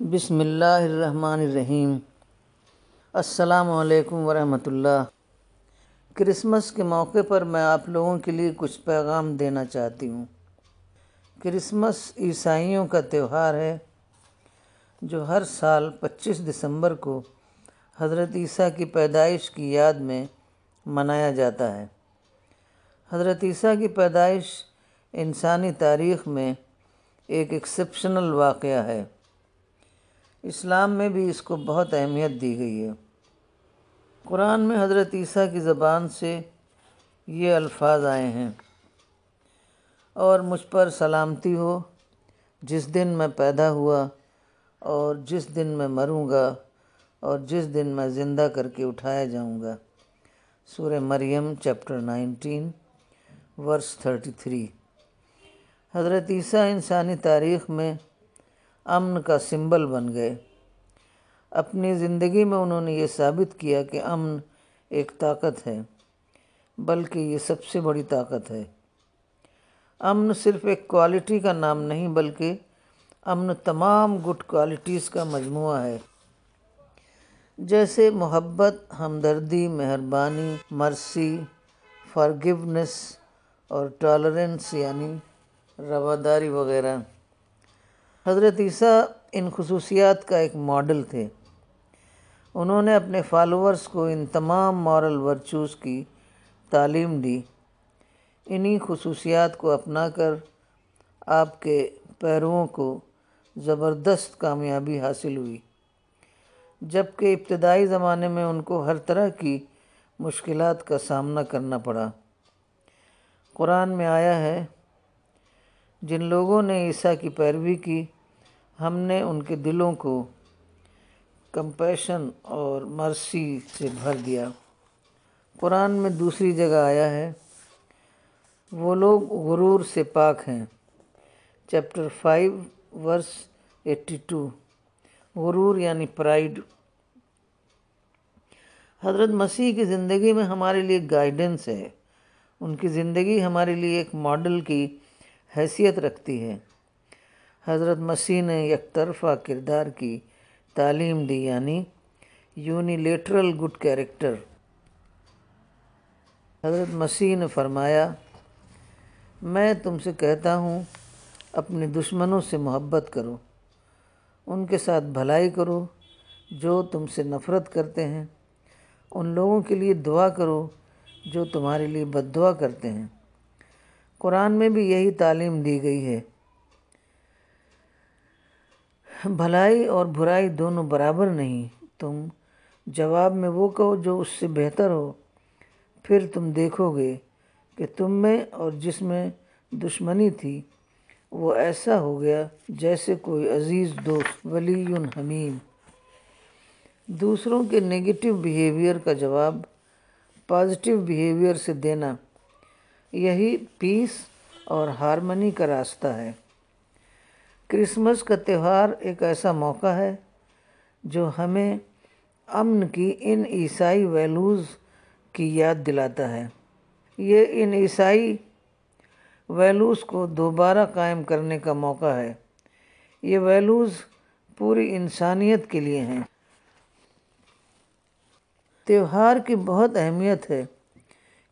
बिसमीम् अल्लाम वरहमतुल्लाह क्रिसमस के मौके पर मैं आप लोगों के लिए कुछ पैगाम देना चाहती हूँ क्रिसमस ईसाइयों का त्यौहार है जो हर साल 25 दिसंबर को हज़रत ईसा की पैदाइश की याद में मनाया जाता है हज़रत ईसा की पैदाइश इंसानी तारीख़ में एक एक्सेप्शनल वाक़ है इस्लाम में भी इसको बहुत अहमियत दी गई है कुरान में हज़रत ईसा की ज़बान से ये अल्फाज आए हैं और मुझ पर सलामती हो जिस दिन मैं पैदा हुआ और जिस दिन मैं मरूँगा और जिस दिन मैं ज़िंदा करके उठाया जाऊँगा सूर्य मरियम chapter nineteen verse thirty three हज़रत ईसा इंसानी तारीख़ में अमन का सिंबल बन गए अपनी ज़िंदगी में उन्होंने ये साबित किया कि अमन एक ताकत है बल्कि ये सबसे बड़ी ताकत है अमन सिर्फ एक क्वालिटी का नाम नहीं बल्कि अमन तमाम गुड क्वालिटीज़ का मजमू है जैसे मोहब्बत हमदर्दी मेहरबानी मर्सी फॉरगिवनेस और टॉलरेंस यानी रवादारी वगैरह हज़रत ईसा इन खसूसियात का एक मॉडल थे उन्होंने अपने फॉलोअर्स को इन तमाम मॉरल वर्चूज़ की तालीम दी इन्हीं खसूसियात को अपना कर आपके पैरों को ज़बरदस्त कामयाबी हासिल हुई जबकि इब्तदाई ज़माने में उनको हर तरह की मुश्किल का सामना करना पड़ा कुरान में आया है जिन लोगों ने ईसा की पैरवी की हमने उनके दिलों को कंपैशन और मर्सी से भर दिया कुरान में दूसरी जगह आया है वो लोग गुरूर से पाक हैं chapter five verse eighty two गुरूर यानि प्राइड हजरत मसीह की ज़िंदगी में हमारे लिए गाइडेंस है उनकी ज़िंदगी हमारे लिए एक मॉडल की हैसियत रखती है हज़रत मसीह ने एक तरफा किरदार की तालीम दी यानी यूनिलेटरल गुड कैरेक्टर हज़रत मसीह ने फरमाया मैं तुमसे कहता हूँ अपने दुश्मनों से मोहब्बत करो उनके साथ भलाई करो जो तुमसे नफ़रत करते हैं उन लोगों के लिए दुआ करो जो तुम्हारे लिए बद करते हैं कुरान में भी यही तालीम दी गई है भलाई और बुराई दोनों बराबर नहीं तुम जवाब में वो कहो जो उससे बेहतर हो फिर तुम देखोगे कि तुम में और जिसमें दुश्मनी थी वो ऐसा हो गया जैसे कोई अजीज़ दोस्त वली हमीम दूसरों के नेगेटिव बिहेवियर का जवाब पॉजिटिव बिहेवियर से देना यही पीस और हारमनी का रास्ता है क्रिसमस का त्यौहार एक ऐसा मौका है जो हमें अमन की इन ईसाई वैल्यूज़ की याद दिलाता है ये इन ईसाई वैल्यूज़ को दोबारा कायम करने का मौका है ये वैल्यूज़ पूरी इंसानियत के लिए हैं त्यौहार की बहुत अहमियत है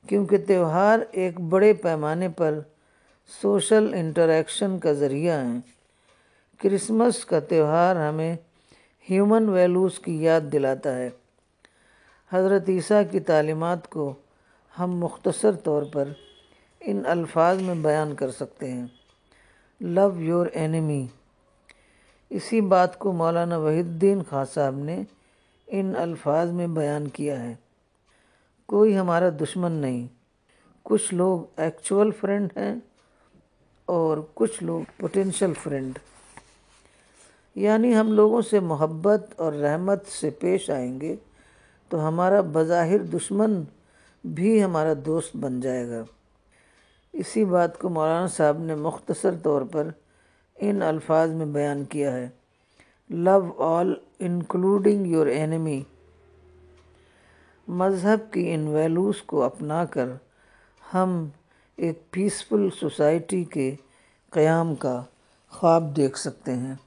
क्योंकि त्यौहार एक बड़े पैमाने पर सोशल इंटरेक्शन का ज़रिया हैं क्रिसमस का त्यौहार हमें ह्यूमन वैल्यूज़ की याद दिलाता है हज़रत ईसा की तालीमत को हम मुख्तसर तौर पर इन अल्फाज में बयान कर सकते हैं लव योर एनिमी इसी बात को मौलाना वहीद्दीन खां साहब ने इन अल्फाज में बयान किया है कोई हमारा दुश्मन नहीं कुछ लोग एक्चुअल फ्रेंड हैं और कुछ लोग पोटेंशियल फ्रेंड यानी हम लोगों से मोहब्बत और रहमत से पेश आएंगे तो हमारा बज़ाहिर दुश्मन भी हमारा दोस्त बन जाएगा इसी बात को मौलाना साहब ने मुख्तसर तौर पर इन अल्फाज में बयान किया है love all including your enemy मज़हब की इन वैल्यूज़ को अपना कर हम एक पीसफुल सोसाइटी के क़्याम का ख्वाब देख सकते हैं